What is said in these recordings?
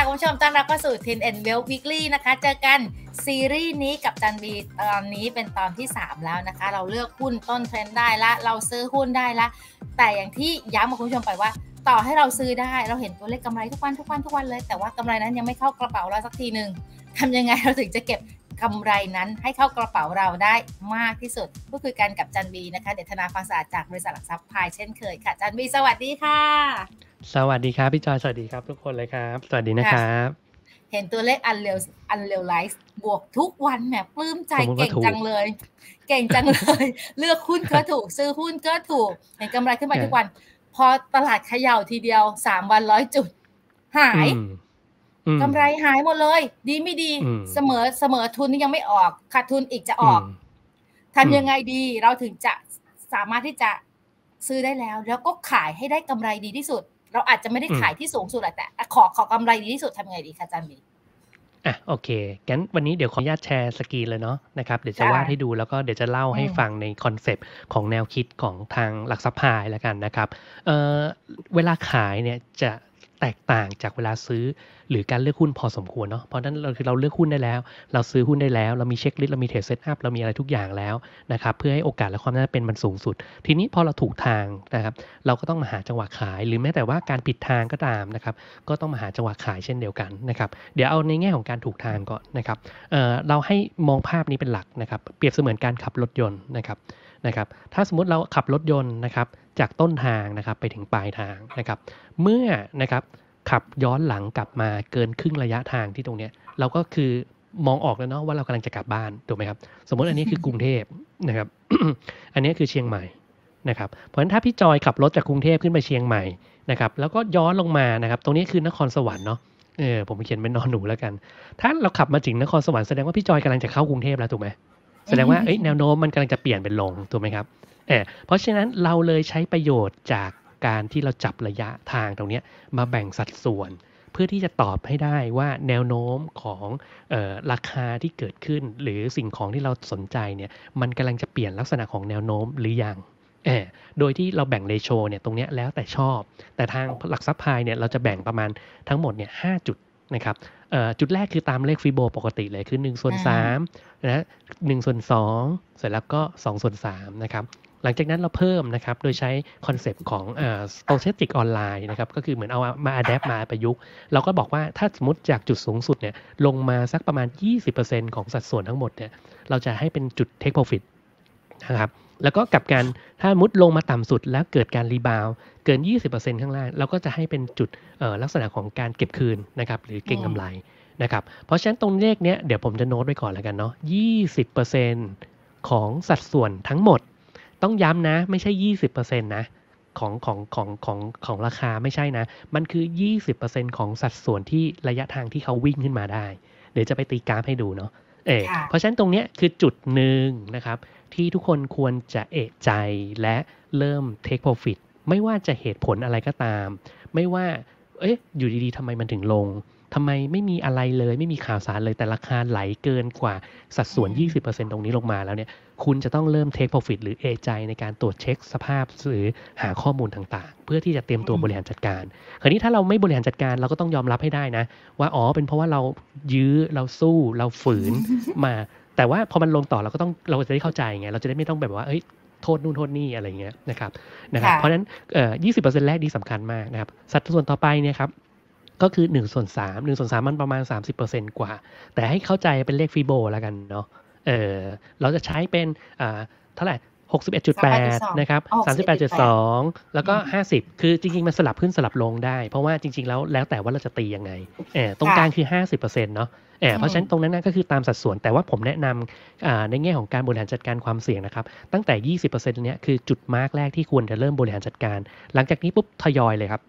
ค่ะคุณผู้ชมต้อนรับเข้าสู่ Tin and Well Weekly นะคะ เจอกันซีรีส์นี้กับจันบีตอนนี้เป็นตอนที่ 3 แล้วนะคะ เราเลือกหุ้นต้นเทรนด์ได้ละ เราซื้อหุ้นได้ละ แต่อย่างที่ย้ำมาคุณผู้ชมไปว่าต่อให้เราซื้อได้เราเห็นตัวเลขกำไรทุกวันทุกวันทุกวันเลย แต่ว่ากำไรนั้นยังไม่เข้ากระเป๋าเราสักทีหนึ่งทำายังไงเราถึงจะเก็บกำไรนั้นให้เข้ากระเป๋าเราได้มากที่สุดก็คือการกับจันบีนะคะ เดชนาความสะอาดจากบริษัทหลักทรัพย์พายเช่นเคยค่ะจันบีสวัสดีค่ะ สวัสดีครับพี่จอยสวัสดีครับทุกคนเลยครับ สวัสดีนะครับเห็นตัวเลขอันเรวอันเรวไลฟ์บวกทุกวันแหมปลื้มใจเก่งจังเลย เก่งจังเลยเลือกหุ้นก็ถูกซื้อหุ้นก็ถูกเห็นกำไรขึ้นมาทุกวันพอตลาดเขย่าทีเดียวสามวันร้อยจุด หายกำไรหายหมดเลย ดีไม่ดีเสมอเสมอทุนยังไม่ออกขาดทุนอีกจะออกทำยังไงดีเราถึงจะสามารถที่จะซื้อได้แล้ว แล้วก็ขายให้ได้กำไรดีที่สุด เราอาจจะไม่ได้ขายที่สูงสุดแต่ ขอขอกำไรดีที่สุดทำไงดีคะจันมีอ่ะโอเคงั้นวันนี้เดี๋ยวขออนุญาตแชร์สกรีนเลยเนาะนะครับ เดี๋ยวจะวาดให้ดูแล้วก็เดี๋ยวจะเล่าให้ฟังในคอนเซปต์ ของแนวคิดของทางหลักทรัพย์พายแล้วกันนะครับเออเวลาขายเนี่ยจะแตกต่างจากเวลาซื้อหรือการเลือกหุ้นพอสมควรเนาะ เพราะนั้นเราคือเราเลือกหุ้นได้แล้วเราซื้อหุ้นได้แล้วเรามีเช็คลิสต์เรามีเทรดเซตอัพเรามีอะไรทุกอย่างแล้วนะครับ เพื่อให้โอกาสและความน่าเป็นมันสูงสุด ทีนี้พอเราถูกทางนะครับ เราก็ต้องมาหาจังหวะขายหรือแม้แต่ว่าการผิดทางก็ตามนะครับ ก็ต้องมาหาจังหวะขายเช่นเดียวกันนะครับ เดี๋ยวเอาในแง่ของการถูกทางก่อนนะครับเเราให้มองภาพนี้เป็นหลักนะครับเปรียบเสมือนการขับรถยนต์นะครับนะครับถ้าสมมติเราขับรถยนต์นะครับจากต้นทางนะครับไปถึงปลายทางนะครับเมื่อนะครับขับย้อนหลังกลับมาเกินครึ่งระยะทางที่ตรงเนี้ยเราก็คือมองออกแล้วเนาะว่าเรากำลังจะกลับบ้านถูกไหมครับสมมติอันนี้คือกรุงเทพนะครับอันนี้คือเชียงใหม่นะครับเพราะฉะนั้นถ้าพี่จอยขับรถจากกรุงเทพขึ้นไปเชียงใหม่นะครับแล้วก็ย้อนลงมานะครับตรงนี้คือนครสวรรค์เนาะเออผมเขียนเป็นนอนหนูแล้วกัน ถ้าเราขับมาถึงนครสวรรค์แสดงว่าพี่จอยกำลังจะเข้ากรุงเทพแล้วถูกไหมแสดงว่าแนวโน้มมันกำลังจะเปลี่ยนเป็นลงถูกไหมครับเออเพราะฉะนั้นเราเลยใช้ประโยชน์จากการที่เราจับระยะทางตรงนี้มาแบ่งสัดส่วน เพื่อที่จะตอบให้ได้ว่าแนวโน้มของออราคาที่เกิดขึ้นหรือสิ่งของที่เราสนใจเนี่ยมันกำลังจะเปลี่ยนลักษณะของแนวโน้มหรือยังโดยที่เราแบ่งเลโชเนี่ยตรงนี้แล้วแต่ชอบ แต่ทางหลักทรัพย์พายเนี่ยเราจะแบ่งประมาณทั้งหมดเนี่ยห้าจุดนะครับจุดแรกคือตามเลขฟิโบปกติเลยคือ1ส่วน3นะหส่วน2เสร็จแล้วก็ 2 ส่วน3นะครับหลังจากนั้นเราเพิ่มนะครับ โดยใช้คอนเซปต์ของโปเซติกออนไลน์นะครับก็คือเหมือนเอามาอัดแอปมาประยุกต์ เราก็บอกว่าถ้าสมมติจากจุดสูงสุดเนี่ยลงมาสักประมาณ 20%ของสัดส่วนทั้งหมดเนี่ยเราจะให้เป็นจุดเทคโปรฟิตนะครับแล้วก็กลับกันถ้ามุดลงมาต่ำสุดแล้วเกิดการรีบาว เกิน 20%ข้างล่างเราก็จะให้เป็นจุดลักษณะของการเก็บคืนนะครับหรือเก็งกำไรนะครับเพราะฉะนั้นตรงเลขเนี้ยเดี๋ยวผมจะโน้ตไว้ก่อนแล้วกันเนาะ20%ของสัดส่วนทั้งหมด ต้องย้ำนะไม่ใช่ 20%นะของของของของของราคาไม่ใช่นะ มันคือ 20%ของสัดส่วนที่ระยะทางที่เขาวิ่งขึ้นมาได้ เดี๋ยวจะไปตีกราฟให้ดูเนาะเออเพราะฉะนั้นตรงเนี้ยคือจุดหนึ่งนะครับที่ทุกคนควรจะเอะใจและเริ่ม take profit ไม่ว่าจะเหตุผลอะไรก็ตาม ไม่ว่าเอ๊ะอยู่ดีๆทำไมมันถึงลงทำไมไม่มีอะไรเลย ไม่มีข่าวสารเลยแต่ราคาไหลเกินกว่าสัดส่วน 20%ตรงนี้ลงมาแล้วเนี่ย คุณจะต้องเริ่ม take profit หรือเอใจในการตรวจเช็คสภาพหรือหาข้อมูลต่างๆ เพื่อที่จะเตรียมตัวบริหารจัดการ คราวนี้ถ้าเราไม่บริหารจัดการเราก็ต้องยอมรับให้ได้นะ ว่าอ๋อเป็นเพราะว่าเรายื้อเราสู้เราฝืนมาแต่ว่าพอมันลงต่อเราก็ต้องเราจะได้เข้าใจไง เราจะได้ไม่ต้องแบบว่าเอ้ยโทษนู่นโทษนี่อะไรเงี้ยนะครับนะครับ เพราะฉะนั้นยี่สิบเปอร์เซ็นต์แรกดีสำคัญมากนะครับ สัดส่วนต่อไปเนี่ยครับก็คือหนึ่งส่วนสามหนึ่งส่วนสามมันประมาณสสามิบเเปอร์ซ็นต์กว่า แต่ให้เข้าใจเป็นเลขฟิโบแล้วกันเนาะเออเราจะใช้เป็นอ่าเท่าไหร่61.8 นะครับ 38.2แล้วก็ 50 คือจริง ๆ มันสลับขึ้นสลับลงได้ เพราะว่าจริง ๆ แล้วแล้วแต่ว่าเราจะตียังไงแอบตรงกลางคือ 50%เนาะแอบเพราะฉะนั้นตรงนั้นก็คือตามสัดส่วนแต่ว่าผมแนะนำในแง่ของการบริหารจัดการความเสี่ยงนะครับ ตั้งแต่ 20%เนี้ย คือจุดมาร์กแรกที่ควรจะเริ่มบริหารจัดการ หลังจากนี้ปุ๊บทยอยเลยครับ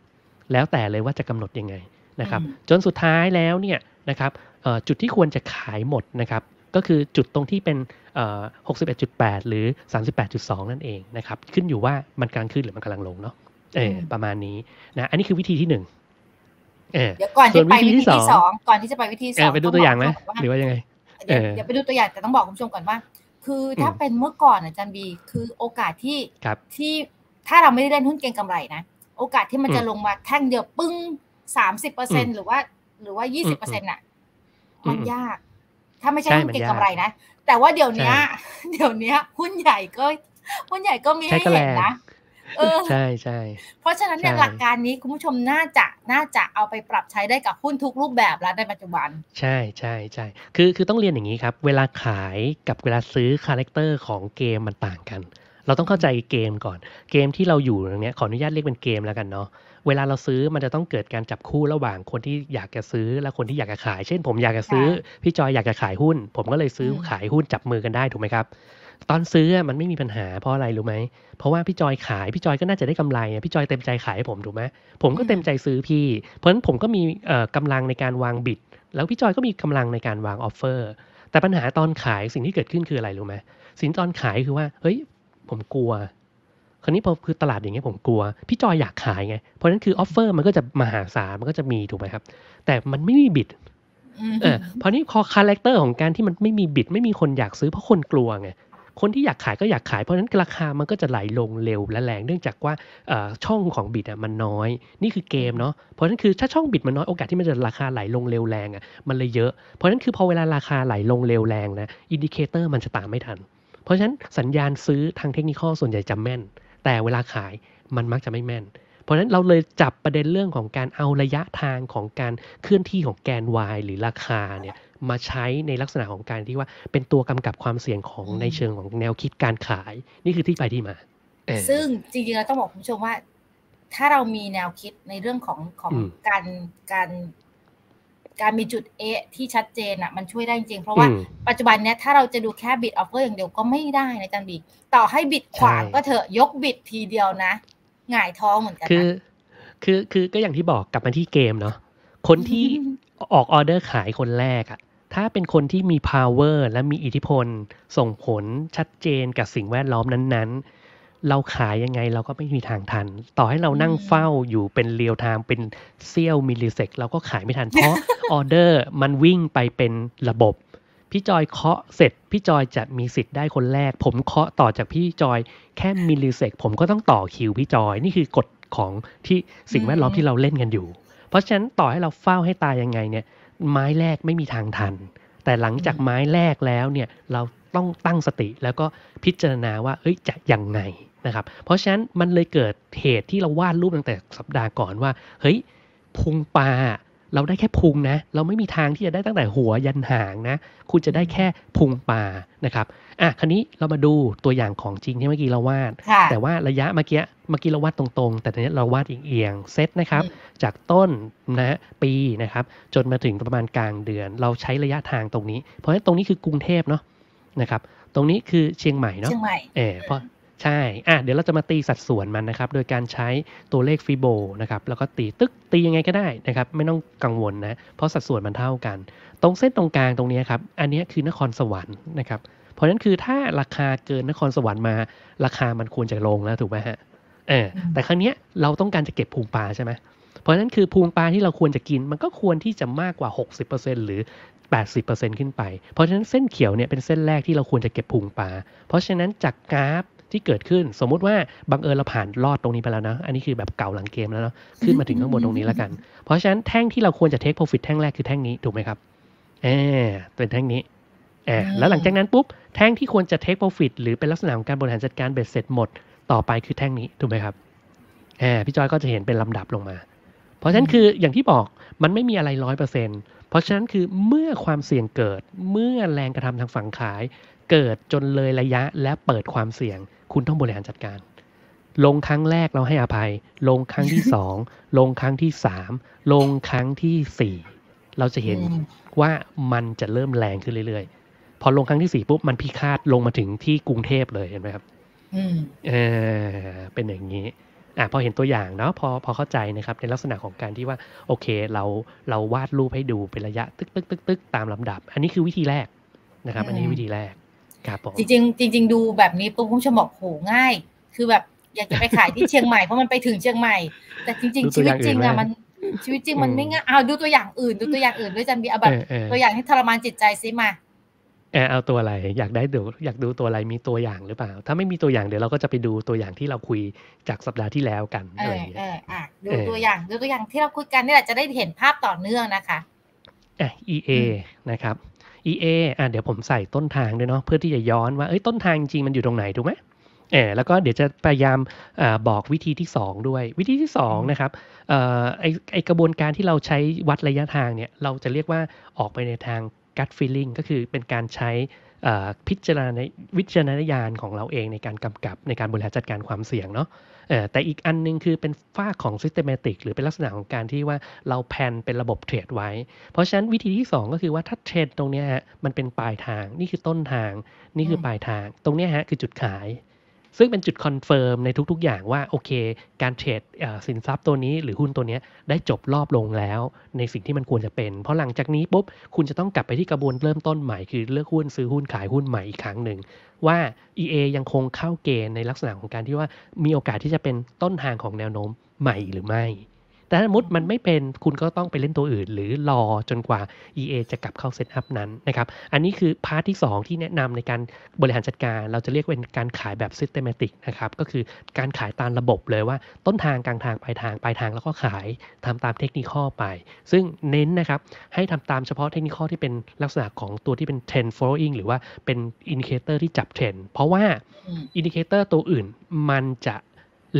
แล้วแต่เลยว่าจะกำหนดยังไงนะครับ จนสุดท้ายแล้วเนี่ยนะครับจุดที่ควรจะขายหมดนะครับก็คือจุดตรงที่เป็น61.8หรือ38.2นั่นเองนะครับขึ้นอยู่ว่ามันกำลังขึ้นหรือมันกำลังลงเนาะเออประมาณนี้นะอันนี้คือวิธีที่หนึ่งเออเดี๋ยวก่อนที่ไปวิธีที่สองก่อนที่จะไปวิธีสองไปดูตัวอย่างไหมหรือว่ายังไงเดี๋ยวไปดูตัวอย่างแต่ต้องบอกคุณผู้ชมก่อนว่า คือถ้าเป็นเมื่อก่อนอาจารย์บีคือโอกาสที่ที่ถ้าเราไม่ได้เล่นหุ้นเก็งกำไรนะโอกาสที่มันจะลงมาแท่งเดียวปึ้งสามสิบเปอร์เซ็นหรือว่า หรือว่ายี่สิบเปอร์เซ็นต์อ่ะมันยากถ้าไม่ใช่หุ้นเก่งกำไรนะ แต่ว่าเดี๋ยวนี้ เดี๋ยวนี้หุ้นใหญ่ก็หุ้นใหญ่ก็มีให้เห็นนะ ใช่ใช่ เพราะฉะนั้นเนี่ยหลักการนี้คุณผู้ชมน่าจะน่าจะเอาไปปรับใช้ได้กับหุ้นทุกรูปแบบแล้วในปัจจุบัน ใช่ใช่ใช่ คือคือต้องเรียนอย่างนี้ครับ เวลาขายกับเวลาซื้อคาแรคเตอร์ของเกมมันต่างกัน เราต้องเข้าใจเกมก่อน เกมที่เราอยู่ตรงนี้ขออนุญาตเรียกเป็นเกมแล้วกันเนาะเวลาเราซื้อมันจะต้องเกิดการจับคู่ระหว่างคนที่อยากจะซื้อและคนที่อยากจะขาย เช่นผมอยากจะซื้อ พี่จอยอยากจะขายหุ้น ผมก็เลยซื้อขายหุ้นจับมือกันได้ถูกไหมครับ ตอนซื้อมันไม่มีปัญหาเพราะอะไรรู้ไหมเพราะว่าพี่จอยขายพี่จอยก็น่าจะได้กำไรพี่จอยเต็มใจขายผมถูกไหมผมก็เต็มใจซื้อพี่ เพราะฉะนั้นผมก็มีกำลังในการวางบิด แล้วพี่จอยก็มีกำลังในการวางออฟเฟอร์แต่ปัญหาตอนขายสิ่งที่เกิดขึ้นคืออะไรรู้ไหมสินตอนขายคือว่า เฮ้ย ผมกลัวคราวนี้พอคือตลาดอย่างเงี้ยผมกลัว พี่จอยอยากขายไงเพราะนั้นคือออฟเฟอร์มันก็จะมหาศาลมันก็จะมีถูกไหมครับแต่มันไม่มีบิดเออเพราะนี้พอคาแรคเตอร์ของการที่มันไม่มีบิดไม่มีคนอยากซื้อเพราะคนกลัวไงคนที่อยากขายก็อยากขายเพราะนั้นราคามันก็จะไหลลงเร็วและแรง เนื่องจากว่าช่องของบิดอ่ะมันน้อย นี่คือเกมเนาะเพราะนั้นคือถ้าช่องบิดมันน้อยโอกาสที่มันจะราคาไหลลงเร็วแรงอ่ะมันเลยเยอะ เพราะนั้นคือพอเวลาราคาไหลลงเร็วแรงนะอินดิเคเตอร์มันจะตามไม่ทัน เพราะฉะนั้นสัญญาณซื้อทางเทคนิคส่วนใหญ่จะแม่นแต่เวลาขายมันมักจะไม่แม่น เพราะฉะนั้นเราเลยจับประเด็นเรื่องของการเอาระยะทางของการเคลื่อนที่ของแกน y หรือราคาเนี่ยมาใช้ในลักษณะของการที่ว่าเป็นตัวกำกับความเสี่ยงของในเชิงของแนวคิดการขาย นี่คือที่ไปที่มาซึ่งจริงๆเราต้องบอกคุณผู้ชมว่า ถ้าเรามีแนวคิดในเรื่องของของการการการมีจุดเอที่ชัดเจนอ่ะมันช่วยได้จริง เพราะว่าปัจจุบันเนี้ยถ้าเราจะดูแค่บิดออฟเฟอร์อย่างเดียวก็ไม่ได้นะจันบีต่อให้บิดขวางก็เถอะยกบิดทีเดียวนะหงายท้องเหมือนกันคือ คือคือก็อย่างที่บอกกลับมาที่เกมเนาะคนที่ออกออเดอร์ขายคนแรกอะถ้าเป็นคนที่มี power และมีอิทธิพล ส่งผลชัดเจนกับสิ่งแวดล้อมนั้นๆเราขายยังไงเราก็ไม่มีทางทัน ต่อให้เรานั่งเฝ้าอยู่เป็นเรียวไทม์เป็นเซี่ยวมิลลิเซกเราก็ขายไม่ทัน เพราะออเดอร์มันวิ่งไปเป็นระบบ พี่จอยเคาะเสร็จพี่จอยจะมีสิทธิ์ได้คนแรก ผมเคาะต่อจากพี่จอยแค่มิลลิเซกผมก็ต้องต่อคิวพี่จอยนี่คือกฎของที่สิ่งแวดล้อมที่เราเล่นกันอยู่ เพราะฉะนั้นต่อให้เราเฝ้าให้ตายยังไงเนี่ยไม้แรกไม่มีทางทัน แต่หลังจากไม้แรกแล้วเนี่ยเราต้องตั้งสติ แล้วก็พิจารณาว่าเอ้ยจะยังไงนะครับเพราะฉะนั้นมันเลยเกิดเหตุที่เราวาดรูปตั้งแต่สัปดาห์ก่อนว่า เฮ้ยพุงปลาเราได้แค่พุงนะเราไม่มีทางที่จะได้ตั้งแต่หัวยันหางนะคุณจะได้แค่พุงปลานะครับอ่ะคราวนี้เรามาดูตัวอย่างของจริงที่เมื่อกี้เราวาดแต่ว่าระยะเมื่อกี้เมื่อกี้เราวาดตรงๆแต่ตอนนี้เราวาดเอียงเซตนะครับ จากต้นนะปีนะครับจนมาถึงประมาณกลางเดือนเราใช้ระยะทางตรงนี้ เพราะฉะนั้นตรงนี้คือกรุงเทพเนาะนะครับตรงนี้คือเชียงใหม่เนาะเชียงใหม่เออเพราะใช่ อ่ะ เดี๋ยวเราจะมาตีสัดส่วนมันนะครับ โดยการใช้ตัวเลขฟิโบนะครับ แล้วก็ตีตึกตียังไงก็ได้นะครับ ไม่ต้องกังวลนะ เพราะสัดส่วนมันเท่ากัน ตรงเส้นตรงกลางตรงนี้ครับ อันนี้คือนครสวรรค์นะครับ เพราะนั้นคือถ้าราคาเกินนครสวรรค์มา ราคามันควรจะลงแล้วถูกไหมฮะเออแต่ครั้งนี้เราต้องการจะเก็บภูมิปลาใช่ไหม เพราะนั้นคือภูมิปลาที่เราควรจะกิน มันก็ควรที่จะมากกว่า 60%หรือ 80%ขึ้นไป เพราะฉะนั้นเส้นเขียวเนี่ยเป็นเส้นแรกที่เราควรจะเก็บพุงปลา เพราะฉะนั้นจากกราฟที่เกิดขึ้นสมมุติว่าบังเอิญเราผ่านรอดตรงนี้ไปแล้วนะอันนี้คือแบบเก่าหลังเกมแล้วเนาะขึ้นมาถึงข้างบนตรงนี้แล้วกันเพราะฉะนั้นแท่งที่เราควรจะเทคโปรฟิตแท่งแรกคือแท่งนี้ ถูกไหมครับแอบเป็นแท่งนี้แอบแล้วหลังจากนั้น ปุ๊บ แท่งที่ควรจะเทคโปรฟิตหรือเป็นลักษณะของการบริหารจัดการเบ็ดเสร็จหมดต่อไปคือแท่งนี้ถูกไหมครับแอบพี่จอยก็จะเห็นเป็นลำดับลงมา เพราะฉะนั้นคืออย่างที่บอกมันไม่มีอะไรร้อยเปอร์เซ็นต์เพราะฉะนั้นคือเมื่อความเสี่ยงเกิด เมื่อแรงกระทำทางฝั่งขายเกิดจนเลยระยะและเปิดความเสี่ยงคุณต้องบริหารจัดการ ลงครั้งแรกเราให้อภัย ลงครั้งที่สองลงครั้งที่สามลงครั้งที่สี่เราจะเห็นว่ามันจะเริ่มแรงขึ้นเรื่อยๆพอลงครั้งที่สี่ปุ๊บมันพิฆาตลงมาถึงที่กรุงเทพเลยเห็นไหมครับเออเป็นอย่างนี้อ่ะพอเห็นตัวอย่างเนาะพอพอเข้าใจนะครับในลักษณะของการที่ว่าโอเค เราเราวาดรูปให้ดูเป็นระยะตึกตึกตึกตึกตามลำดับ อันนี้คือวิธีแรกนะครับ อันนี้วิธีแรกครับจริงจริง ๆ ดูแบบนี้ปุ๊บคุณชมบอกโหง่าย คือแบบอยากจะไปขายที่เชียงใหม่เพราะมันไปถึงเชียงใหม่แต่จริงๆชีวิตจริงอะมัน ชีวิตจริงมันไม่ง่ายเอาดูตัวอย่างอื่นดูตัวอย่างอื่นด้วยจันบีเอาแบบตัวอย่างที่ทรมานจิตใจซิมาแอเอาตัวอะไรอยากได้ดูอยากดูตัวอะไรมีตัวอย่างหรือเปล่า ถ้าไม่มีตัวอย่างเดี๋ยวเราก็จะไปดูตัวอย่างที่เราคุยจากสัปดาห์ที่แล้วกันออเอออ่ะเยดูตัวอย่างดูตัวอย่างที่เราคุยกันนี่แหละจะได้เห็นภาพต่อเนื่องนะคะเอ่ะ EA นะครับอเอ่ะเดี๋ยวผมใส่ต้นทางด้วยเนาะเพื่อที่จะย้อนว่าเอ้ยต้นทางจริงมันอยู่ตรงไหนถูกไหมเออแล้วก็เดี๋ยวจะพยายามอบอกวิธีที่ 2 ด้วย วิธีที่2นะครับอไอไอกระบวนการที่เราใช้วัดระยะทางเนี่ยเราจะเรียกว่าออกไปในทาง gut feeling ก็คือเป็นการใช้พิจารณาวิจารณญาณของเราเองในการกำกับในการบริหารจัดการความเสี่ยงเนาะแต่อีกอันนึงคือเป็นฝ้าของ systematic หรือเป็นลักษณะของการที่ว่าเราแพนเป็นระบบเทรดไว้ เพราะฉะนั้นวิธีที่ 2 ก็คือว่าถ้าเทรดตรงนี้ฮะมันเป็นปลายทางนี่คือต้นทางนี่คือปลายทาง ตรงนี้ฮะคือจุดขายซึ่งเป็นจุดคอนเฟิร์มในทุกๆ อย่างว่า โอเค การเทรดสินทรัพย์ตัวนี้หรือหุ้นตัวนี้ได้จบรอบลงแล้ว ในสิ่งที่มันควรจะเป็น เพราะหลังจากนี้ปุ๊บคุณจะต้องกลับไปที่กระบวนเริ่มต้นใหม่คือเลือกหุ้นซื้อหุ้นขายหุ้นใหม่อีกครั้งหนึ่ง ว่า EA ยังคงเข้าเกณฑ์ในลักษณะของการที่ว่ามีโอกาสที่จะเป็นต้นทางของแนวโน้มใหม่หรือไม่แต่ถ้ามุดมันไม่เป็นคุณก็ต้องไปเล่นตัวอื่น หรือรอจนกว่า EA จะกลับเข้าเซตอัพนั้นนะครับอันนี้คือพาร์ทที่2 ที่แนะนำในการบริหารจัดการ เราจะเรียกเป็นการขายแบบซิสเตมติกนะครับก็คือการขายตามระบบเลยว่าต้นทาง กลางทาง ปลายทาง ปลายทางแล้วก็ขายทำตามเทคนิคข้อไป ซึ่งเน้นนะครับให้ทำตามเฉพาะเทคนิคข้อที่เป็นลักษณะของตัวที่เป็น trend following หรือว่าเป็นอินดิเคเตอร์ที่จับเทรนเพราะว่าอินดิเคเตอร์ตัวอื่นมันจะ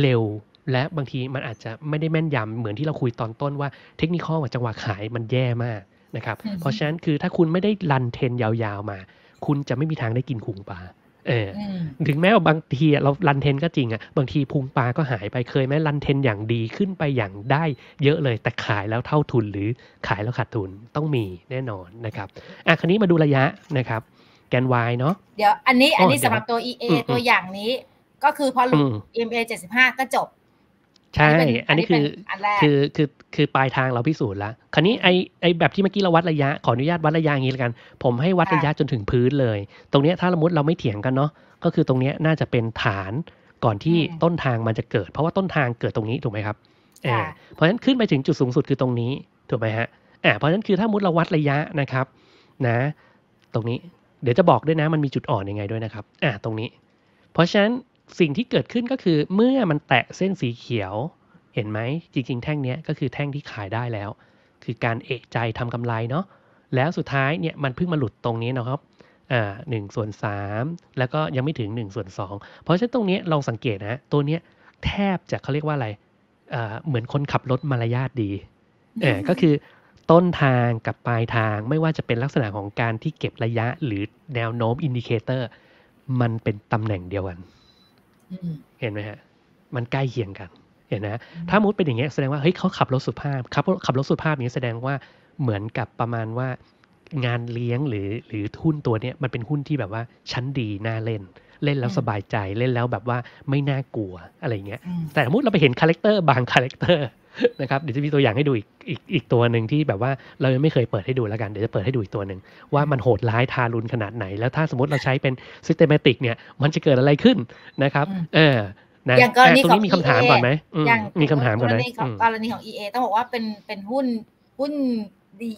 เร็วและบางทีมันอาจจะไม่ได้แม่นยำเหมือนที่เราคุยตอนต้นว่า เทคนิคข้อจังหวะขายมันแย่มากนะครับเพราะฉะนั้นคือถ้าคุณไม่ได้รันเทนยาวๆมา คุณจะไม่มีทางได้กินคุงปลาเออถึงแม้ว่าบางทีเรารันเทนก็จริงอะบางทีพุงปลาก็หายไปเคยไหมรันเทนอย่างดีขึ้นไปอย่างได้ เยอะเลยแต่ขายแล้วเท่าทุนหรือขายแล้วขาดทุนต้องมีแน่นอนนะครับอ่ะคันนี้มาดูระยะนะครับแกนวายเนาะเดี๋ยวอันนี้อันนี้สำหรับตัว EA ตัวอย่างนี้ก็คือพอหลุด EMA 75 ก็จบใช่ อันนี้คือ คือ คือ คือ ปลายทางเราพิสูจน์แล้ว คราวนี้ไอไอแบบที่เมื่อกี้เราวัดระยะ ขออนุญาตวัดระยะอย่างนี้แล้วกัน ผมให้วัดระยะจนถึงพื้นเลย ตรงเนี้ยถ้าสมมติเราไม่เถียงกันเนาะ ก็คือตรงเนี้ยน่าจะเป็นฐาน ก่อนที่ต้นทางมันจะเกิด เพราะว่าต้นทางเกิดตรงนี้ถูกไหมครับเพราะฉะนั้นขึ้นไปถึงจุดสูงสุดคือตรงนี้ถูกไหมฮะอ่าเพราะฉะนั้นคือถ้ามุดเราวัดระยะนะครับ นะ ตรงนี้ เดี๋ยวจะบอกด้วยนะ มันมีจุดอ่อนยังไงด้วยนะครับ อ่าตรงนี้ เพราะฉะนั้นสิ่งที่เกิดขึ้นก็คือเมื่อมันแตะเส้นสีเขียวเห็นไหม จริงๆ แท่งนี้ก็คือแท่งที่ขายได้แล้ว คือการเอกใจทำกำไรเนาะแล้วสุดท้ายเนี่ยมันเพิ่งมาหลุดตรงนี้นะครับอ่าหส่วน3แล้วก็ยังไม่ถึง1ส่วน2เพราะฉะนั้นตรงนี้ลองสังเกตนะตัวเนี้ยแทบจะเขาเรียกว่าอะไรอ่าเหมือนคนขับรถมารยาทดีเออก็คือต้นทางกับปลายทางไม่ว่าจะเป็นลักษณะของการที่เก็บระยะหรือแนวโน้มอินดิเคเตอร์มันเป็นตำแหน่งเดียวกันเห็นไหมฮะ มันใกล้เคียงกัน เห็นนะถ้ามุดเป็นอย่างเงี้ยแสดงว่า เฮ้ยเขาขับรถสุภาพขับขับรถสุภาพอย่างนี้แสดงว่า เหมือนกับประมาณว่า งานเลี้ยงหรือหรือทุนตัวเนี้ย มันเป็นหุ้นที่แบบว่าชั้นดีน่าเล่น เล่นแล้วสบายใจ เล่นแล้วแบบว่าไม่น่ากลัวอะไรเงี้ย แต่สมมติเราไปเห็นคาแรคเตอร์บางคาแรคเตอร์นะครับเดี๋ยวจะมีตัวอย่างให้ดูอีกอีกอีกตัวหนึ่งที่แบบว่าเรายังไม่เคยเปิดให้ดูแล้วกันเดี๋ยวจะเปิดให้ดูอีกตัวหนึ่งว่ามันโหดร้ายทารุณขนาดไหน แล้วถ้าสมมติเราใช้เป็นซิสเตมติกเนี่ย มันจะเกิดอะไรขึ้นนะครับ เออนะอย่างกรณีของมีคำถามก่อนไหมอย่างมีคำถามก่อนไหมกรณีของ EA ต้องบอกว่าเป็นเป็นหุ้นหุ้นดี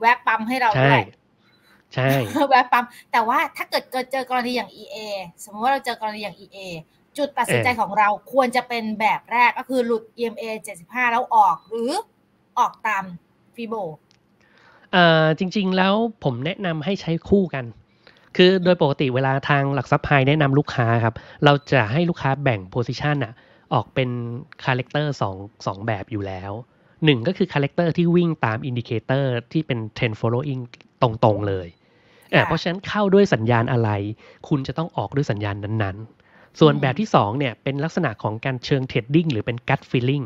แวะปั๊มให้เราด้วยใช่แวะปั๊มแต่ว่าถ้าเกิดเกิดเจอกรณีอย่าง EA สมมติว่าเราเจอกรณีอย่าง EA จุดตัดสินใจของเราควรจะเป็นแบบแรกก็คือหลุด EMA 75 แล้วออกหรือออกตามฟีโบจริงๆแล้วผมแนะนำให้ใช้คู่กัน คือโดยปกติเวลาทางหลักทรัพย์ไยแนะนำลูกค้าครับเราจะให้ลูกค้าแบ่งโพซิชันอะออกเป็นคาแรคเตอร์สองสองแบบอยู่แล้วหนึ่งก็คือคาแรคเตอร์ที่วิ่งตามอินดิเคเตอร์ที่เป็นเทรนด์ o l ล o w อิงตรงๆเลยเพราะฉะนั้นเข้าด้วยสัญญาณอะไร คุณจะต้องออกด้วยสัญญาณนั้นๆส่วนแบบที่2เนี่ยเป็นลักษณะของการเชิงเทรดดิ้งหรือเป็นกัดฟิลลิ่ง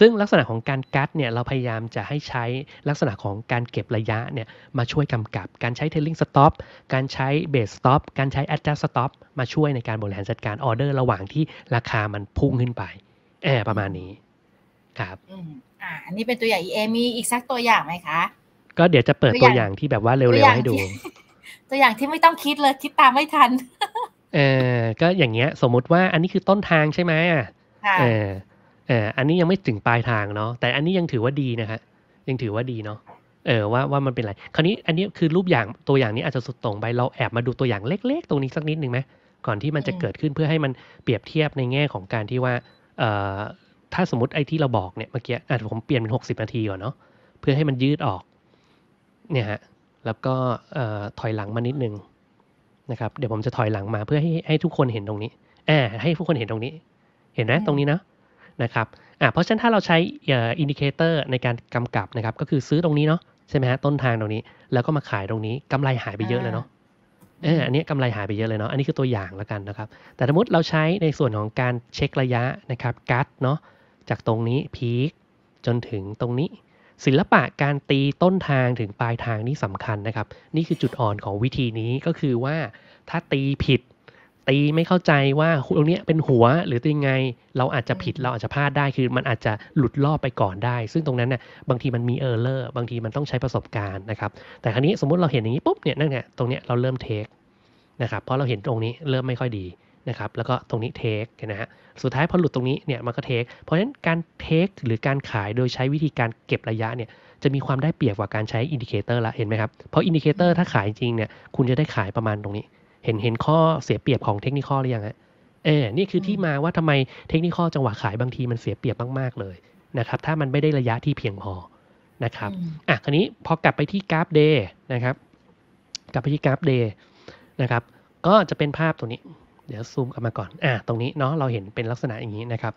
ซึ่งลักษณะของการกัดเนี่ยเราพยายามจะให้ใช้ลักษณะของการเก็บระยะเนี่ยมาช่วยกำกับการใช้เทลลิ่งสต็อปการใช้เบสสต็อปการใช้ a d จ u s สต็อปมาช่วยในการบริหารจัดการออเดอร์ระหว่างที่ราคามันพุ่งขึ้นไปแอบประมาณนี้ครับอ่าอันนี้เป็นตัวอย่างเอมีอีกสักตัวอย่างไหมคะก็เดี๋ยวจะเปิดตัวอย่างที่แบบว่าเร็วๆให้ดู ตัวอย่างที่ไม่ต้องคิดเลยคิดตามไม่ทันเออก็อย่างเงี้ยสมมุติว่าอันนี้คือต้นทางใช่ไหมอ่ะ เออเอออันนี้ยังไม่ถึงปลายทางเนาะแต่อันนี้ยังถือว่าดีนะฮะยังถือว่าดีเนาะเออว่าว่ามันเป็นไร คราวนี้อันนี้คือรูปอย่างตัวอย่างนี้อาจจะสุดตรงไปเราแอบมาดูตัวอย่างเล็กๆ ตรงนี้สักนิดหนึ่งไหมก่อนที่มันจะเกิดขึ้นเพื่อให้มันเปรียบเทียบในแง่ของการที่ว่าเอ่อถ้าสมมติไอ้ที่เราบอกเนี่ยเมื่อกี้อาจผมเปลี่ยนเป็นหกสิบนาทีก่อนเนาะเพื่อให้มันยืดออกเนี่ยฮะแล้วก็เอ่อถอยหลังมานิดนึงนะครับเดี๋ยวผมจะถอยหลังมาเพื่อให้ให้ทุกคนเห็นตรงนี้อ่าให้ทุกคนเห็นตรงนี้ เห็นไหมตรงนี้นะนะครับอ่าเพราะฉะนั้นถ้าเราใช้อินดิเคเตอร์ในการกำกับนะครับ ก็คือซื้อตรงนี้เนาะใช่ไหมฮะ ต้นทางตรงนี้ แล้วก็มาขายตรงนี้กำไรหายไปเยอะเลยเนาะ เอออันนี้กำไรหายไปเยอะเลยเนาะ อันนี้คือตัวอย่างแล้วกันนะครับ แต่สมมติเราใช้ในส่วนของการเช็คระยะนะครับ กัดเนาะ จากตรงนี้พีค จนถึงตรงนี้ศิลปะการตีต้นทางถึงปลายทางนี่สำคัญนะครับ นี่คือจุดอ่อนของวิธีนี้ก็คือว่าถ้าตีผิด ตีไม่เข้าใจว่าตรงนี้เป็นหัว หรือตีไงเราอาจจะผิดเราอาจจะพลาดได้คือมันอาจจะหลุดลอบไปก่อนได้ ซึ่งตรงนั้นนะ่ยบางทีมันมีเออร์เลอร์บางทีมันต้องใช้ประสบการณ์นะครับ แต่ครั้นี้สมมติเราเห็นอย่างนี้ปุ๊บเนี่ยนั่นละตรงเนี้ยเราเริ่มเทคนะครับเพราะเราเห็นตรงนี้เริ่มไม่ค่อยดีนะครับแล้วก็ตรงนี้เทคนะฮะสุดท้ายพอหลุดตรงนี้เนี่ยมันก็เทคเพราะฉะนั้นการเทคหรือการขายโดยใช้วิธีการเก็บระยะเนี่ยจะมีความได้เปรียบกว่าการใช้อินดิเคเตอร์ละเห็นไหมครับ เพราะอินดิเคเตอร์ถ้าขายจริงเนี่ยคุณจะได้ขายประมาณตรงนี้ เห็นเห็นข้อเสียเปรียบของเทคนิคอหรือยังฮะเออนี่คือที่มาว่าทำไมเทคนิคอจังหวะขายบางทีมันเสียเปรียบมากๆเลยนะครับถ้ามันไม่ได้ระยะที่เพียงพอนะครับอ่ะคราวนี้พอกลับไปที่กราฟเดย์นะครับกลับไปที่กราฟเดย์นะครับก็จะเป็นภาพตัวนี้เดี๋ยวซูมลับมาก่อน อ่าตรงนี้เนาะ เราเห็นเป็นลักษณะอย่างนี้นะครับ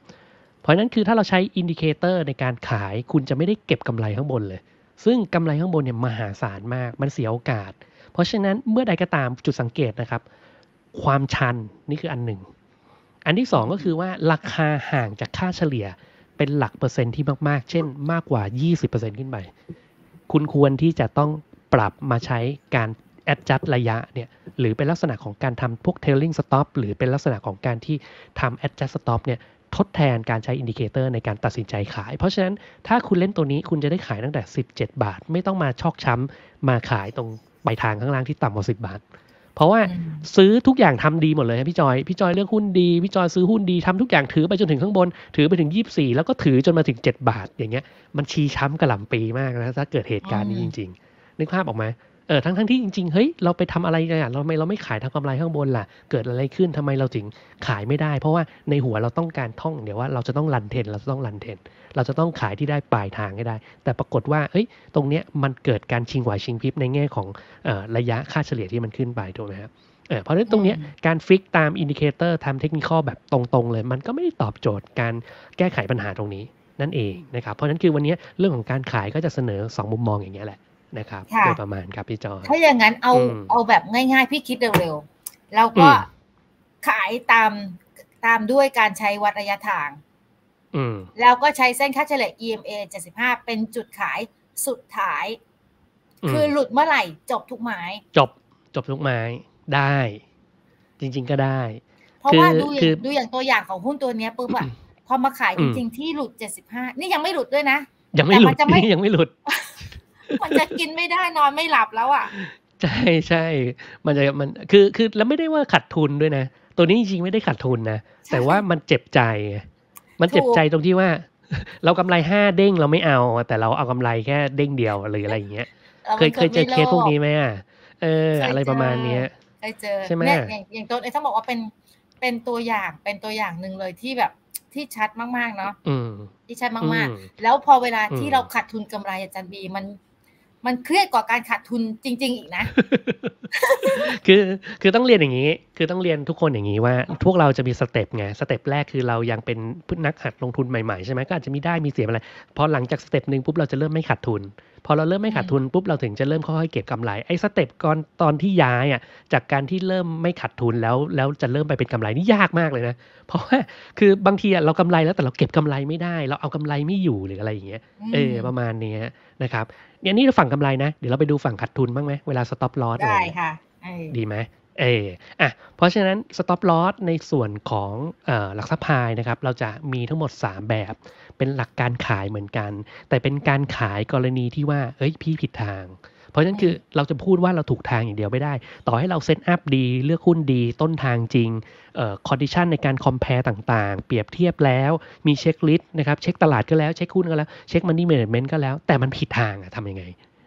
เพราะนั้นคือถ้าเราใช้อินดิเคเตอร์ในการขาย คุณจะไม่ได้เก็บกำไรข้างบนเลย ซึ่งกำไรข้างบนเนี่ยมหาศาลมาก มันเสียโอกาส เพราะฉะนั้นเมื่อใดก็ตามจุดสังเกตนะครับ ความชันนี่คืออันหนึ่ง อันที่ 2 ก็คือว่าราคาห่างจากค่าเฉลี่ยเป็นหลักเปอร์เซ็นต์ที่มากๆ เช่น มากกว่า 20%ขึ้นไป คุณควรที่จะต้องปรับมาใช้การแอดจัดระยะเนี่ยหรือเป็นลักษณะของการทำพวก t a ล l i n g stop หรือเป็นลักษณะของการที่ทำแอดจัดสต็อปเนี่ยทดแทนการใช้อินดิเคเตอร์ในการตัดสินใจขาย เพราะฉะนั้นถ้าคุณเล่นตัวนี้คุณจะได้ขายตั้งแต่ 17 บาท ไม่ต้องมาชอกช้ำมาขายตรงใบทางข้างล่างที่ต่ำกว่า 10 บาท เพราะว่าซื้อทุกอย่างทำดีหมดเลยพี่จอย พี่จอยเลือกหุ้นดี พี่จอยซื้อหุ้นดีทำทุกอย่างถือไปจนถึงข้างบน ถือไปถึง 24 แล้วก็ถือจนมาถึง 7 บาท อย่างเงี้ยมันชี้ช้ำกระหล่ำปีมากนะถ้าเกิดเหตุการณ์นี้จริงๆนึกภาพออกไหมออทั้งทั้งที่จริง ๆ เฮ้ย เราไปทำอะไรเนี่ยเราไม่เราไม่ขายทางกำไรข้างบนล่ะเกิดอะไรขึ้นทำไมเราถึงขายไม่ได้ เพราะว่าในหัวเราต้องการท่องเดี๋ยวว่าเราจะต้องรันเทนเราจะต้องรันเทนเราจะต้องขายที่ได้ปลายทางให้ได้ แต่ปรากฏว่าเฮ้ยตรงเนี้ยมันเกิดการชิงไหวชิงพริบในแง่ของระยะค่าเฉลี่ยที่มันขึ้นไปถูกไหมครับเพราะฉะนั้นตรงนี้การฟิกตามอินดิเคเตอร์ทำเทคนิคแบบตรงๆ เลยมันก็ไม่ได้ตอบโจทย์การแก้ไขปัญหาตรงนี้นั่นเองนะครับเพราะฉะนั้นคือวันนี้เรื่องของการขายก็จะเสนอ 2 มุมมองอย่างเงี้ยแหละนะครับโดยประมาณครับพี่จอนถ้าอย่างนั้นเอาเอาแบบง่ายๆพี่คิดเร็วๆเราก็ขายตามตามด้วยการใช้วัดระยะทางแล้วก็ใช้เส้นค่าเฉลี่ย EMA 75 เป็นจุดขายสุดท้าย คือหลุดเมื่อไหร่จบทุกไม้จบจบทุกไม้ได้ จริงๆก็ได้เพราะว่าดูดูอย่างตัวอย่างของหุ้นตัวเนี้ยปุ๊บอะพอมาขายจริงๆที่หลุด 75 นี่ยังไม่หลุดด้วยนะยังไม่หลุดยังไม่หลุดมันจะกินไม่ได้นอนไม่หลับแล้วอ่ะใช่ใช่มันจะมันคือคือแล้วไม่ได้ว่าขาดทุนด้วยนะ ตัวนี้จริงๆไม่ได้ขาดทุนนะแต่ว่ามันเจ็บใจ มันเจ็บใจตรงที่ว่า เรากำไรห้าเด้งเราไม่เอา แต่เราเอากำไรแค่เด้งเดียวหรืออะไรอย่างเงี้ยเคยเคยเจอเคสพวกนี้ไหมอ่ะเอออะไรประมาณเนี้ยเจอใช่ไหมอย่างอย่างตัวไอ้ต้องบอกว่าเป็นเป็นตัวอย่างเป็นตัวอย่างหนึ่งเลยที่แบบที่ชัดมากๆเนาะที่ชัดมากๆ แล้วพอเวลาที่เราขาดทุนกำไรอาจารย์บีมันมันเครียดกว่าการขาดทุนจริงๆ อีกนะ คือคือต้องเรียนอย่างนี้คือต้องเรียนทุกคนอย่างนี้ว่าพวกเราจะมีสเต็ปไงสเต็ปแรกคือเรายังเป็นนักหัดลงทุนใหม่ๆใช่ไหมก็อาจจะมีได้มีเสียอะไรพอหลังจากสเต็ปหนึ่งปุ๊บเราจะเริ่มไม่ขาดทุน พอเราเริ่มไม่ขาดทุนปุ๊บเราถึงจะเริ่มค่อยๆเก็บกำไรไอ้สเต็ปก่อนตอนที่ย้ายอ่ะจากการที่เริ่มไม่ขาดทุนแล้ว แล้วจะเริ่มไปเป็นกำไรนี่ยากมากเลยนะเพราะว่าคือบางทีอ่ะเรากำไรแล้วแต่เราเก็บกำไรไม่ได้เราเอากำไรไม่อยู่หรืออะไรอย่างเงี้ยเออประมาณเนี้ยนะครับเนี่ยนี่เราฝั่งกำไรนะ เดี๋ยวเราไปดูฝั่งขาดทุนบ้างไหมเวลาสต็อปลอสได้ค่ะดีไหมเออ อ่ะ เพราะฉะนั้น stop loss ในส่วนของอหลักทรัพย์พายนะครับเราจะมีทั้งหมด 3 แบบ เป็นหลักการขายเหมือนกัน แต่เป็นการขายกรณีที่ว่าเอ้ยพี่ผิดทาง เพราะฉะนั้นคือเราจะพูดว่าเราถูกทางอย่างเดียวไม่ได้ ต่อให้เราเซตอัพดีเลือกหุ้นดีต้นทางจริงอคอนดิชันในการคอมเพลต่างๆ เปรียบเทียบแล้วมีเช็คลิสต์นะครับเช็คตลาดก็แล้วเช็คหุ้นก็แล้วเช็คมันนี่เมเนจเมนต์ก็แล้ว แต่มันผิดทางอะทำยังไง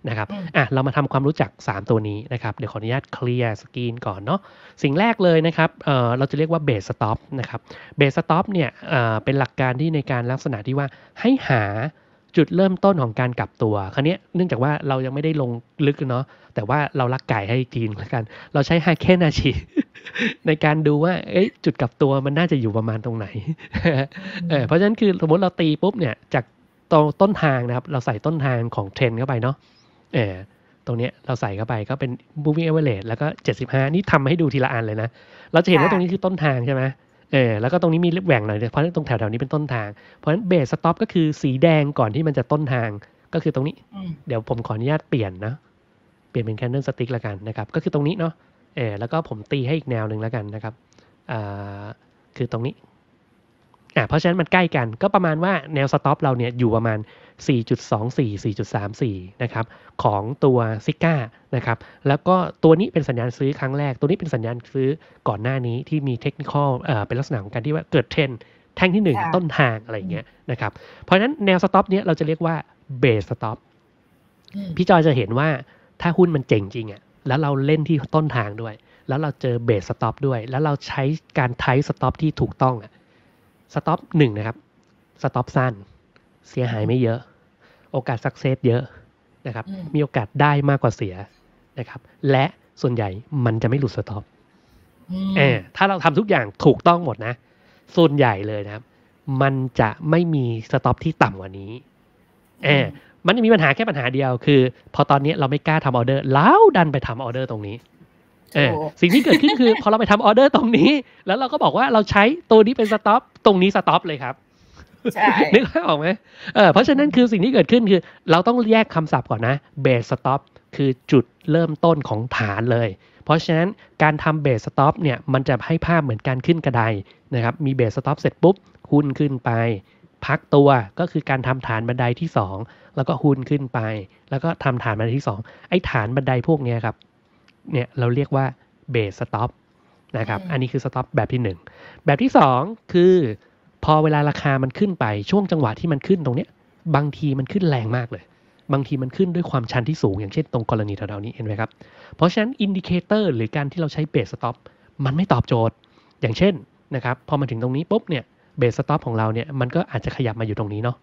นะครับ อ่ะ เรามาทำความรู้จัก 3 ตัวนี้นะครับ เดี๋ยวขออนุญาตเคลียร์สกรีนก่อนเนาะ สิ่งแรกเลยนะครับเอ่อเราจะเรียกว่าเบสสต็อปนะครับ เบสสต็อปเนี่ยเอ่อเป็นหลักการที่ในการลักษณะที่ว่าให้หาจุดเริ่มต้นของการกลับตัวครั้นี้เนื่องจากว่าเรายังไม่ได้ลงลึกเนาะ แต่ว่าเราลักไก่ให้ทีนแล้วกัน เราใช้ไฮเคนอาชีในการดูว่าจุดกลับตัวมันน่าจะอยู่ประมาณตรงไหนเเพราะฉะนั้นคือสมมติเราตีปุ๊บเนี่ย จากต้นทางนะครับ เราใส่ต้นทางของเทรนเข้าไปเนาะเออ ตรงนี้เราใส่เข้าไปก็เป็น moving average แล้วก็75 นี่ทำให้ดูทีละอันเลยนะ เราจะเห็นว่าตรงนี้คือต้นทางใช่ไหมเออแล้วก็ตรงนี้มีเบแหว่งหน่อยเพราะตรงแถวๆนี้เป็นต้นทาง เพราะฉะนั้นเบสสต็อปก็คือสีแดงก่อนที่มันจะต้นทาง ก็คือตรงนี้ เดี๋ยวผมขออนุญาตเปลี่ยนนะ เปลี่ยนเป็นแคนเนลสติ๊กละกันนะครับ ก็คือตรงนี้เนาะ เออแล้วก็ผมตีให้อีกแนวหนึ่งละกันนะครับ อ่า คือตรงนี้ อ่าเพราะฉะนั้นมันใกล้กัน ก็ประมาณว่าแนวสต็อปเราเนี่ยอยู่ประมาณ4.24 4.34 นะครับ ของตัวซิก้านะครับ แล้วก็ตัวนี้เป็นสัญญาณซื้อครั้งแรก ตัวนี้เป็นสัญญาณซื้อก่อนหน้านี้ที่มีเทคนิคเอเป็นลักษณะของการที่ว่าเกิดเทรนแท่งที่ 1 ต้นทางอะไรเงี้ยนะครับ เพราะฉะนั้นแนวสต็อปเนี้ยเราจะเรียกว่าเบสสต็อปพี่จอยจะเห็นว่าถ้าหุ้นมันเจ๋งจริงอะ่ะแล้วเราเล่นที่ต้นทางด้วย แล้วเราเจอเบสสต็อปด้วยแล้วเราใช้การไทสต็อปที่ถูกต้องอะ่ะสต็อปหนึ่งนะครับสต็อปสั้นเสียหายไม่เยอะโอกาสสักเซสเยอะนะครับ มีโอกาสได้มากกว่าเสียนะครับ และส่วนใหญ่มันจะไม่หลุดสต็อปแอบถ้าเราทำทุกอย่างถูกต้องหมดนะ ส่วนใหญ่เลยนะครับ มันจะไม่มีสต็อปที่ต่ำกว่านี้แอบมันจะมีปัญหาแค่ปัญหาเดียว คือ พอตอนนี้เราไม่กล้าทำออเดอร์ แล้วดันไปทำออเดอร์ตรงนี้เออสิ่งที่เกิดขึ้นคือพอเราไปทำออเดอร์ตรงนี้แล้วเราก็บอกว่าเราใช้ตัวนี้เป็นสต็อปตรงนี้สต็อปเลยครับใช่นึกออกไหมเออ เพราะฉะนั้นคือสิ่งที่เกิดขึ้นคือ เราต้องแยกคำศัพท์ก่อนนะเบสสต็อปคือจุดเริ่มต้นของฐานเลย เพราะฉะนั้นการทำเบสสต็อปเนี่ยมันจะให้ภาพเหมือนการขึ้นกระไดนะครับมีเบสสต็อปเสร็จปุ๊บหุ้นขึ้นไป พักตัวก็คือการทำฐานบันไดที่ 2 แล้วก็หุ้นขึ้นไป แล้วก็ทำฐานบันไดที่ 2 ไอ้ฐานบันไดพวกนี้ครับเนี่ยเราเรียกว่าเบสสต็อปนะครับอันนี้คือสต็อปแบบที่ 1 แบบที่2คือพอเวลาราคามันขึ้นไปช่วงจังหวะที่มันขึ้นตรงเนี้ยบางทีมันขึ้นแรงมากเลย บางทีมันขึ้นด้วยความชันที่สูงอย่างเช่นตรงกรณีแถวๆนี้เห็นไหมครับเพราะฉะนั้นอินดิเคเตอร์หรือการที่เราใช้เบสสต็อปมันไม่ตอบโจทย์อย่างเช่นนะครับพอมาถึงตรงนี้ปุ๊บเนี่ยเบสสต็อปของเราเนี่ยมันก็อาจจะขยับมาอยู่ตรงนี้เนาะ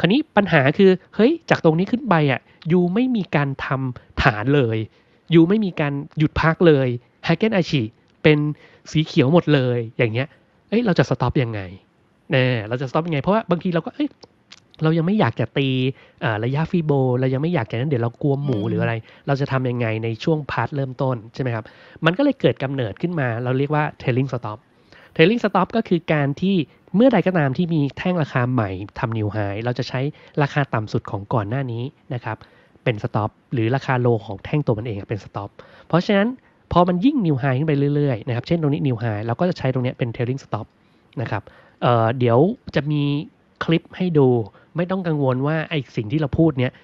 คราวนี้ปัญหาคือเฮ้ยจากตรงนี้ขึ้นไปอ่ะยูไม่มีการทำฐานเลยยูไม่มีการหยุดพักเลยฮเกนอาชีเป็นสีเขียวหมดเลยอย่างเงี้ยเอ้ยเราจะสต็อปยังไงเนี่ย เราจะสต็อปยังไง เพราะว่าบางทีเราก็เอ้ยเรายังไม่อยากจะตีระยะฟีโบ เรายังไม่อยากก่นั้นเดี๋ยวเรากลัวหมูหรืออะไร เราจะทำยังไงในช่วงพาร์ทเริ่มต้นใช่ไหมครับ มันก็เลยเกิดกำเนิดขึ้นมา เราเรียกว่า t ทลล l i n g stop t ลลิ l i n g stop ก็คือการที่เมื่อใดก็ตามที่มีแท่งราคาใหม่ทำนิวไฮ เราจะใช้ราคาต่ำสุดของก่อนหน้านี้นะครับ เป็นสต็อป หรือราคาโลของแท่งตัวมันเองเป็นสต็อป เพราะฉะนั้นพอมันยิ่งนิวไฮขึ้นไปเรื่อยๆนะครับ เช่นตรงนี้นิวไฮ เราก็จะใช้ตรงนี้เป็นเทลลิงสต็อปนะครับเเดี๋ยวจะมีคลิปให้ดูไม่ต้องกังวลว่าไอสิ่งที่เราพูดเนี้ย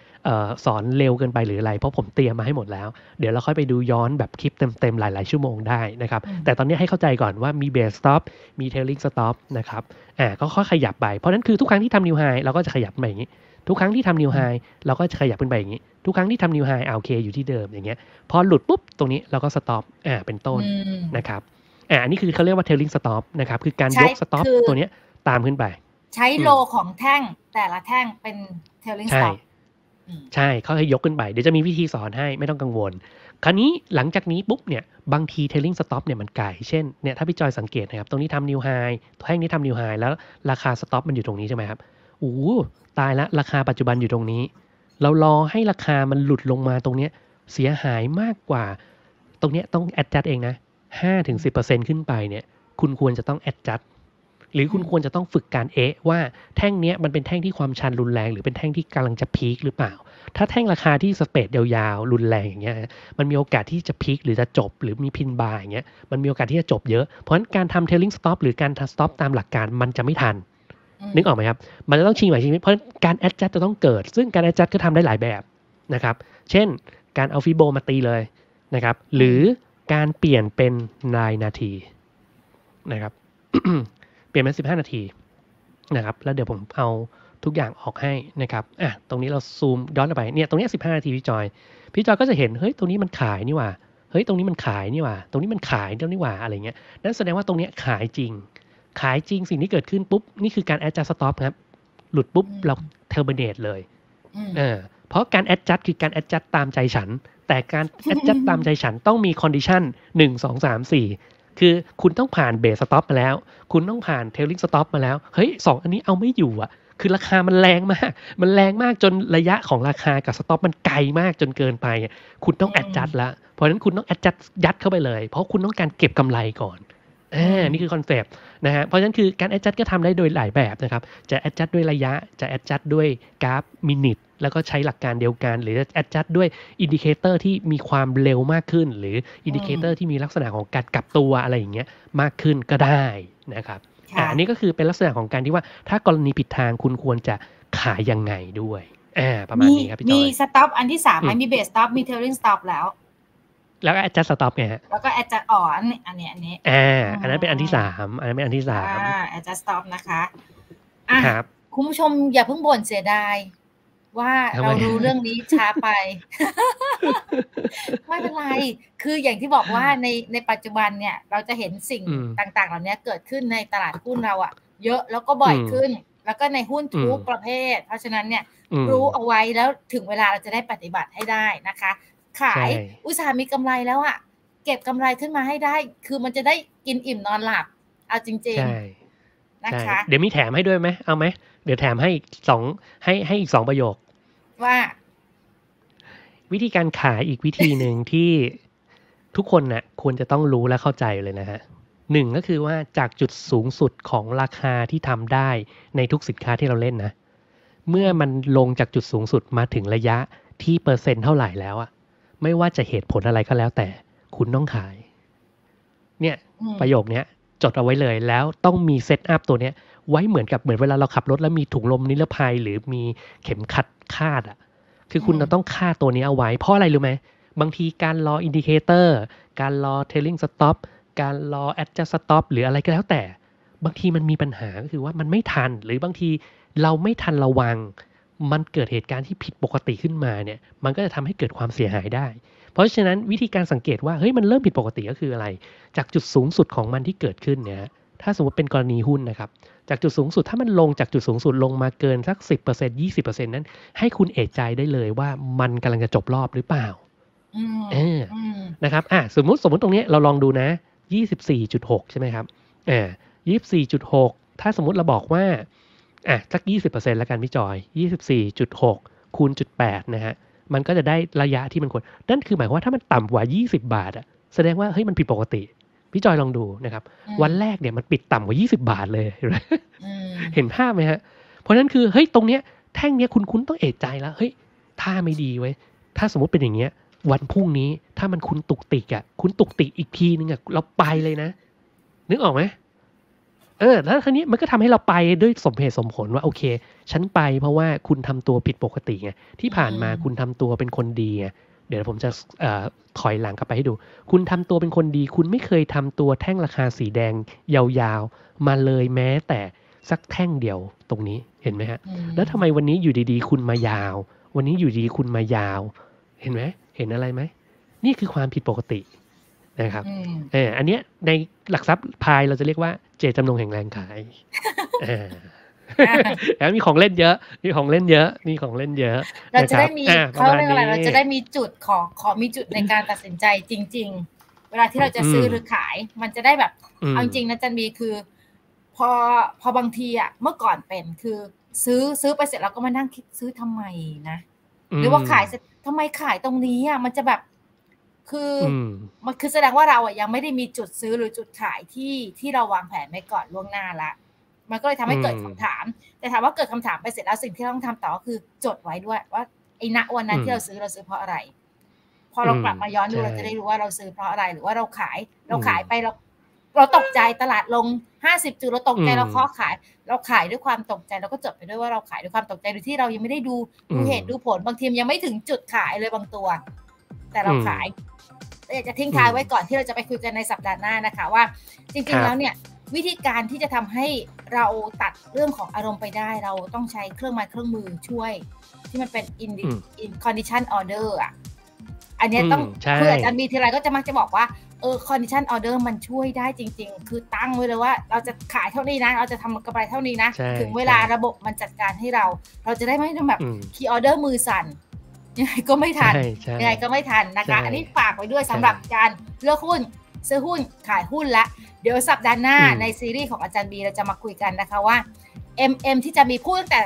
สอนเร็วเกินไปหรืออะไร เพราะผมเตรียมมาให้หมดแล้ว เดี๋ยวเราค่อยไปดูย้อนแบบคลิปเต็มๆ หลายๆ ชั่วโมงได้นะครับแต่ตอนนี้ให้เข้าใจก่อนว่ามีเบสสต็อปมีเทลลิงสต็อปนะครับอ่าก็ค่อยขยับไป เพราะนั้นคือทุกครั้งที่ทำนิวไฮเราก็จะขยับไปอย่างนี้ ทุกครั้งที่ทำนิวไฮเราก็จะขยับขึ้นไปอย่างนี้ทุกครั้งที่ทำนิวไฮเอาเคอยู่ที่เดิมอย่างเงี้ยพอหลุดปุ๊บตรงนี้เราก็สต็อปอ่าเป็นต้นนะครับอ่านี่คือเขาเรียกว่า tailing stop นะครับ คือการยก stop ตัวเนี้ยตามขึ้นไป ใช้โลของแท่งแต่ละแท่งเป็น tailing stop ใช่ เขาให้ยกขึ้นไป เดี๋ยวจะมีวิธีสอนให้ไม่ต้องกังวล คราวนี้หลังจากนี้ปุ๊บเนี่ยบางที tailing stop เนี่ยมันไก่เช่น เนี่ยถ้าพี่จอยสังเกตนะครับ ตรงนี้ทำ new high แท่งนี้ทำ new high แล้วราคา stop มันอยู่ตรงนี้ใช่ไหมครับโอ้ตายละราคาปัจจุบันอยู่ตรงนี้ เรารอให้ราคามันหลุดลงมาตรงเนี้ย เสียหายมากกว่า ตรงเนี้ยต้องแอดจัดเองนะ5-10%ขึ้นไปเนี่ยคุณควรจะต้องแอดจัดหรือคุณควรจะต้องฝึกการเอะว่าแท่งเนี้ยมันเป็นแท่งที่ความชันรุนแรงหรือเป็นแท่งที่กำลังจะพีคหรือเปล่า ถ้าแท่งราคาที่สเปดยาวๆรุนแรงอย่างเงี้ยมันมีโอกาสที่จะพีคหรือจะจบ หรือมีพินบายอย่างเงี้ยมันมีโอกาสที่จะจบเยอะเพราะฉะนั้น การทำเทลลิงสต็อปหรือการทสต็อปตามหลักการมันจะไม่ทัน นึกออกไหมครับมันจะต้องชิงไหวชิงเพราะการแอดจัดจะต้องเกิด ซึ่งการแอดจัดก็ทำได้หลายแบบนะครับเช่นการเอาฟิโบมาตีเลยนะครับหรือการเปลี่ยนเป็นนายนาทีนะครับเปลี่ยนเป็นสิบห้านาที นะครับ แล้วเดี๋ยวผมเอาทุกอย่างออกให้นะครับ อ่ะ ตรงนี้เราซูมย้อนไปเนี่ย ตรงนี้สิบห้านาทีพี่จอยพี่จอยก็จะเห็นเฮ้ยตรงนี้มันขายนี่ว่า เฮ้ยตรงนี้มันขายนี่ว่าตรงนี้มันขายเนี่ว่าอะไรเงี้ยนั่นแสดงว่าตรงนี้ขายจริง ขายจริงสิ่งที่เกิดขึ้นปุ๊บนี่คือการแอดจัสต็อปครับ หลุดปุ๊บ เรา t e r m i n เ t ตเลยเเพราะการแอดจัดคือการแอดจัดตามใจฉัน แต่การแอดจัดตามใจฉันต้องมีคอนดิชันหนึ่งสองสามสี่คือคุณต้องผ่านเบสสต็อปมาแล้ว คุณต้องผ่านเทลลิงสต็อปมาแล้ว เฮ้ยสองอันนี้เอาไม่อยู่อ่ะคือราคามันแรงมาก มันแรงมากจนระยะของราคากับสต็อปมันไกลมากจนเกินไป คุณต้องแอดจัดละเพราะฉะนั้นคุณต้องแอดจัดยัดเข้าไปเลย เพราะคุณต้องการเก็บกำไรก่อนอ่านี่คือคอนเซปต์นะฮะ เพราะฉะนั้นคือการแอดจัดก็ทำได้โดยหลายแบบนะครับ จะแอดจัดด้วยระยะ จะแอดจัดด้วยกราฟมินิทแล้วก็ใช้หลักการเดียวกัน หรือ a d อดจัด้วยอินดิเคเตอร์ที่มีความเร็วมากขึ้น หรืออินดิเคเตอร์ที่มีลักษณะของการกลับตัวอะไรอย่างเงี้ยมากขึ้นก็ได้นะครับอันนี้ก็คือเป็นลักษณะของการที่ว่า ถ้ากรณีผิดทางคุณควรจะขายยังไงด้วยอ่าประมาณนี้ครับพี่จอยมีสต็อปอันที่สามมีเบสสต็อปมีเทลลิงสต็อปแล้ว แล้วก็แอดจัดสต็อปไงฮะแล้วก็แอดจัดอ่อนอันนี้อันนี้อ่าอันนั้นเป็นอันที่สามอันนั้นเป็นอันที่สามแอดจัดสต็อปนะคะครับคุณผู้ชมอย่าเพิ่งบ่นเสียดายว่าเรารู้เรื่องนี้ช้าไปไม่เป็นไรคืออย่างที่บอกว่าในในปัจจุบันเนี่ย เราจะเห็นสิ่งต่างๆเหล่านี้เกิดขึ้นในตลาดหุ้นเราอะเยอะแล้วก็บ่อยขึ้น แล้วก็ในหุ้นทุกประเภท เพราะฉะนั้นเนี่ยรู้เอาไว้แล้วถึงเวลาเราจะได้ปฏิบัติให้ได้นะคะ ขายอุตสาหมีกำไรแล้วอะเก็บกำไรขึ้นมาให้ได้ คือมันจะได้กินอิ่มนอนหลับเอาจริงๆนะคะเดี๋ยวมีแถมให้ด้วยไหมเอาไหมเดี๋ยวแถมให้สองให้ให้อีกสองประโยคว่า วิธีการขายอีกวิธีหนึ่งที่ทุกคนนะ่ะควรจะต้องรู้และเข้าใจเลยนะฮะหนึ่งก็คือว่าจากจุดสูงสุดของราคาที่ทำได้ในทุกสินค้าที่เราเล่นนะ เมื่อมันลงจากจุดสูงสุดมาถึงระยะที่เปอร์เซ็นต์เท่าไหร่แล้วอะไม่ว่าจะเหตุผลอะไรก็แล้วแต่คุณต้องขาย เนี่ยประโยคเนี้ยจดเอาไว้เลยแล้วต้องมีเซตอัพตัวเนี้ยไว้เหมือนกับเหมือนเวลาเราขับรถแล้วมีถุงลมนิรภัย หรือมีเข็มขัดคาดอ่ะ คือคุณต้องค่าตัวนี้เอาไว้เพราะอะไรรู้ไหม บางทีการรออินดิเคเตอร์ การรอเทลลิงสต็อปการรอแอดจัสต็อปหรืออะไรก็แล้วแต่ บางทีมันมีปัญหาก็คือว่ามันไม่ทันหรือบางทีเราไม่ทันระวัง มันเกิดเหตุการณ์ที่ผิดปกติขึ้นมาเนี่ย มันก็จะทำให้เกิดความเสียหายได้ เพราะฉะนั้นวิธีการสังเกตว่า เฮ้ยมันเริ่มผิดปกติก็คืออะไร จากจุดสูงสุดของมันที่เกิดขึ้นเนี่ย ถ้าสมมติเป็นกรณีหุ้นนะครับจากจุดสูงสุดถ้ามันลงจากจุดสูงสุดลงมาเกินสัก 10% 20%นั้นให้คุณเอะใจได้เลยว่ามันกำลังจะจบรอบหรือเปล่าเออนะครับอ่ะสมมติสมมติตรงนี้เราลองดูนะ 24.6 ใช่ไหมครับออ24.6 ถ้าสมมติเราบอกว่าอ่ะสัก 20%แล้วกันพี่จอย 24.6คูณจุดแปดนะฮะมันก็จะได้ระยะที่มันควรนั่นคือหมายว่าถ้ามันต่ำกว่า 20 บาทอะแสดงว่าเฮ้ยมันผิดปกติพี่จอยลองดูนะครับวันแรกเนี่ยมันปิดต่ำกว่า 20 บาทเลย เห็นภาพไหมฮะเพราะนั้นคือเฮ้ยตรงเนี้ยแท่งเนี้ยคุณคุณต้องเอกใจแล้วเฮ้ยท่าไม่ดีไว้ ถ้าสมมติเป็นอย่างเงี้ย วันพรุ่งนี้ถ้ามันคุณตุกติกอะ่ะ คุณตุกติกอีกทีนึงอะ่ะเราไปเลยนะนึกออกไหมเออแล้วทีนี้มันก็ทำให้เราไปด้วยสมเหตุสมผลว่าโอเค ฉันไปเพราะว่าคุณทำตัวผิดปกติไงที่ผ่านมาคุณทำตัวเป็นคนดีไงเดี๋ยวผมจะถอยหลังกลับไปให้ดู คุณทำตัวเป็นคนดี คุณไม่เคยทำตัวแท่งราคาสีแดง ยาวๆ มาเลยแม้แต่ สักแท่งเดียวตรงนี้ เห็นไหมฮะ แล้วทำไมวันนี้อยู่ดีๆ คุณมายาว วันนี้อยู่ดีคุณมายาว เห็นไหม เห็นอะไรไหม นี่คือความผิดปกตินะครับเอออันเนี้ยในหลักทรัพย์พายเราจะเรียกว่า เจตจำนงแห่งแรงขายแถมมีของเล่นเยอะ มีของเล่นเยอะ มีของเล่นเยอะ เราจะได้มี เขาเรียกอะไรเราจะได้มีจุดของขอมีจุดในการตัดสินใจจริง ๆ เวลาที่เราจะซื้อหรือขายมันจะได้แบบเอาจริงนะจันบีคือ พอพอบางทีอ่ะเมื่อก่อนเป็นคือซื้อซื้อไปเสร็จเราก็มานั่งคิดซื้อทำไมนะหรือว่าขายเสร็จทำไมขายตรงนี้อ่ะมันจะแบบ คือ มันคือแสดงว่าเราอ่ะยังไม่ได้มีจุดซื้อหรือจุดขายที่ที่เราวางแผนไว้ก่อนล่วงหน้าละมันก็เลยทำให้เกิดคำถาม แต่ถามว่าเกิดคำถามไปเสร็จแล้วสิ่งที่ต้องทำต่อคือจดไว้ด้วยว่าไอ้ณวันนั้นที่เราซื้อเราซื้อเพราะอะไร พอเรากลับมาย้อนดูเราจะได้รู้ว่าเราซื้อเพราะอะไร หรือว่าเราขาย เราขายไปเรา เราตกใจตลาดลงห้าสิบจุดเราตกใจ เราเคาะขายเราขายด้วยความตกใจเราก็จดไปด้วยว่าเราขายด้วยความตกใจโดยที่เรายังไม่ได้ดูดูเหตุดูผลบางทียังไม่ถึงจุดขายเลยบางตัว แต่เราขายอยากจะทิ้งท้ายไว้ก่อนที่เราจะไปคุยกันในสัปดาห์หน้านะคะว่าจริงๆแล้วเนี่ยวิธีการที่จะทำให้เราตัดเรื่องของอารมณ์ไปได้ เราต้องใช้เครื่องไม้เครื่องมือช่วยที่มันเป็น in in condition order อ่ะอันนี้ต้องคืออาจารย์มีทีไรก็จะมักจะบอกว่าเออ condition order มันช่วยได้จริงๆ คือตั้งไว้เลยว่า เราจะขายเท่านี้นะ เราจะทำกำไรเท่านี้นะถึงเวลาระบบมันจัดการให้เรา เราจะได้ไม่ต้องแบบ key order มือสั่นยังไงก็ไม่ทันยังไงก็ไม่ทันนะคะอันนี้ฝากไว้ด้วยสำหรับการเลือกหุ้นซื้อหุ้นขายหุ้นละ เดี๋ยวสัปดาห์หน้าในซีรีส์ของอาจารย์บีเราจะมาคุยกันนะคะว่า MM ที่จะมีพูดตั้งแต่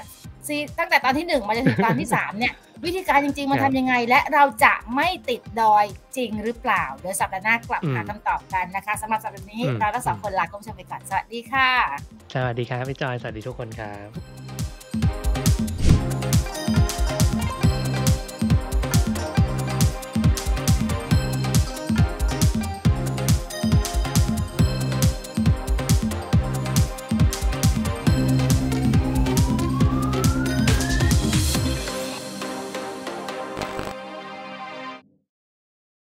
ซีตั้งแต่ตอนที่ 1 มาจนถึงตอนที่3เนี่ย วิธีการจริง ๆ มันทำยังไงและเราจะไม่ติดดอยจริงหรือเปล่า เดี๋ยวสัปดาห์หน้ากลับหาคำตอบกันนะคะสำหรับสัปดาห์นี้เราทั้งสองคนลาคุณผู้ชมไปก่อนสวัสดีค่ะ สวัสดีครับพี่จอยสวัสดีทุกคนครับ